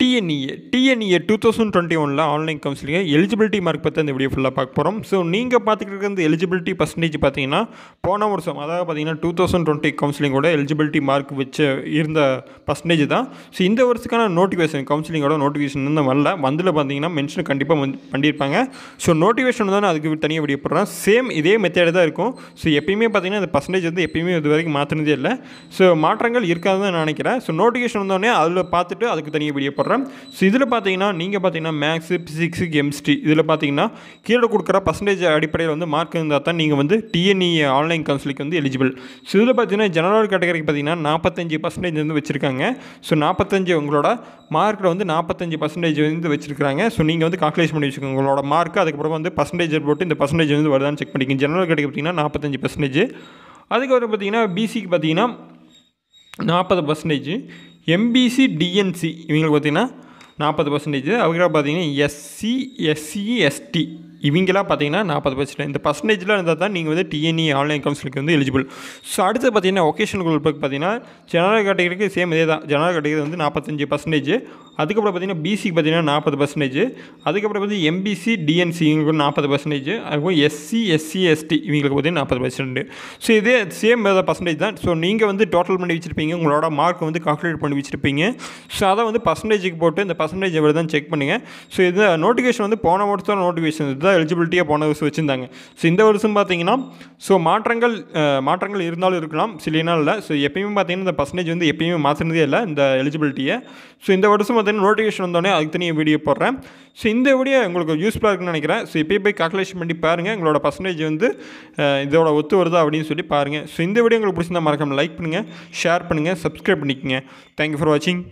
TNEA TNEA two thousand twenty ஒனில் online counselling eligibility mark பற்றி அந்த வீடியோ ஃபுல்லாக பார்க்க போகிறோம் ஸோ நீங்கள் பார்த்துக்கிட்டு இருந்த எலிஜிபிலிட்டி பர்சன்டேஜ் பார்த்தீங்கன்னா போன வருஷம் அதாவது பார்த்தீங்கன்னா டூ தௌசண்ட் டுவெண்ட்டி கவுன்சிலிங்கோட எலிஜிபிலிட்டி மார்க் வச்சு இருந்த பர்சன்டேஜ் தான் ஸோ இந்த வருஷத்துக்கான நோட்டிஃபிகேஷன் கவுன்சிலிங்கோட நோட்டிஃபிகேஷன் வந்து வரல வந்தில் பார்த்தீங்கன்னா மென்ஷன் கண்டிப்பாக வந்து பண்ணியிருப்பாங்க ஸோ நோட்டிவேஷன் தான் அதுக்கு தனியாக வீடியோ போடுறேன் சேம் இதே மெத்தேடு தான் இருக்கும் ஸோ எப்பயுமே பார்த்தீங்கன்னா அந்த பர்சன்டேஜ் வந்து எப்பயுமே இது வரைக்கும் மாற்றினதே இல்லை ஸோ மாற்றங்கள் இருக்காதுன்னு தான் நினைக்கிறேன் ஸோ நோட்டிஃபிகேஷன் வந்தோடனே அதில் பார்த்துட்டு அதுக்கு தனியாக வீடியோ தேவைப்படுறேன் ஸோ இதில் பார்த்தீங்கன்னா நீங்கள் பார்த்தீங்கன்னா மேக்ஸு ஃபிசிக்ஸு கெமிஸ்ட்ரி இதில் பார்த்தீங்கன்னா கீழே கொடுக்குற பர்சன்டேஜ் அடிப்படையில் வந்து மார்க் இருந்தால் தான் நீங்கள் வந்து டிஎன்இ ஆன்லைன் கவுன்சிலிங் வந்து எலிஜிபிள் ஸோ இதில் பார்த்தீங்கன்னா ஜெனரல் கேட்டகரிக்கு பார்த்தீங்கன்னா நாற்பத்தஞ்சு பர்சன்டேஜ் வந்து வச்சுருக்காங்க ஸோ நாற்பத்தஞ்சு உங்களோட மார்க்கில் வந்து நாற்பத்தஞ்சு பர்சன்டேஜ் வந்து வச்சுருக்காங்க ஸோ நீங்கள் வந்து கால்குலேஷன் பண்ணி வச்சுக்கோங்க உங்களோட மார்க் அதுக்கப்புறம் வந்து பர்சன்டேஜ் போட்டு இந்த பர்சன்டேஜ் வந்து வருதான்னு செக் பண்ணிக்கோங்க ஜெனரல் கேட்டகரி பார்த்தீங்கன்னா நாற்பத்தஞ்சு பர்சன்டேஜ் அதுக்கப்புறம் பார்த்தீங்கன்னா பிசிக்கு பார்த்தீங்கன்னா நாற்பது பர்சன்டேஜ் எம்பிசி டிஎன்சி இவங்களுக்கு பார்த்திங்கன்னா நாற்பது பர்சன்டேஜ் அவங்க பார்த்தீங்கன்னா எஸ்சி எஸ்சி எஸ்டி இவங்களாம் பார்த்தீங்கன்னா நாற்பது பர்சன்ட் இந்த பர்சன்டேஜில் இருந்தால் தான் நீங்கள் வந்து டிஎன்இ ஆன்லைன் கவுன்சிலுக்கு வந்து எலிஜிபிள் ஸோ அடுத்து பார்த்தீங்கன்னா ஒகேஷன் குரூப் பார்த்தீங்கன்னா ஜெனரல் கேட்டகரிக்கு சேம் இதே தான் ஜெனரல் கேட்டகரி வந்து நாற்பத்தஞ்சு பர்சன்டேஜ் அதுக்கப்புறம் பார்த்தீங்கன்னா பிசிக்கு பார்த்தீங்கன்னா நாற்பது பர்சன்டேஜ் அதுக்கப்புறம் வந்து எம்பிசி டிஎன்சி இவங்களுக்கு நாற்பது பர்சன்டேஜ் அதுக்கப்புறம் எஸ்சி எஸ்சி எஸ்டி இவங்களுக்கு பார்த்தீங்கன்னா நாற்பது பர்சன்டேஜ் ஸோ இதே சேம் பர்சன்டேஜ் தான் ஸோ நீங்கள் வந்து டோட்டல் பண்ணி வச்சுருப்பீங்க உங்களோட மார்க் வந்து கால்குலேட் பண்ணி வச்சுருப்பீங்க ஸோ அதை வந்து பர்சன்டேஜுக்கு போட்டு இந்த பர்சன்டேஜ் எவ்வளோ தான் செக் பண்ணுங்கள் ஸோ இது நோட்டிஃபிகேஷன் வந்து போன மட்டும் தான் நோட்டிஃபிகேஷன் இதுதான் தான் எலிஜிபிலிட்டியாக போன வருஷம் வச்சுருந்தாங்க ஸோ இந்த வருஷம் பார்த்தீங்கன்னா ஸோ மாற்றங்கள் மாற்றங்கள் இருந்தாலும் இருக்கலாம் சில இல்லை ஸோ எப்பயுமே பார்த்தீங்கன்னா இந்த பர்சன்டேஜ் வந்து எப்பயுமே மாற்றினதே இல்லை இந்த எலிஜிபிலிட்டியை ஸோ இந்த வருஷம் பார்த்தீங்கன்னா நோட்டிஃபிகேஷன் வந்தோடனே அதுக்கு தனியாக வீடியோ போடுறேன் ஸோ இந்த வீடியோ உங்களுக்கு யூஸ்ஃபுல்லாக இருக்குன்னு நினைக்கிறேன் ஸோ இப்போயே போய் கால்குலேஷன் பண்ணி பாருங்கள் உங்களோட பர்சன்டேஜ் வந்து இதோட ஒத்து வருதா அப்படின்னு சொல்லி பாருங்கள் ஸோ இந்த வீடியோ உங்களுக்கு பிடிச்சிருந்தா மறக்காமல் லைக் பண்ணுங்கள் ஷேர் பண்ணுங்கள் சப்ஸ்கிரைப் பண்ணிக்கோங்க தேங்க்யூ ஃபார் வாட்சிங்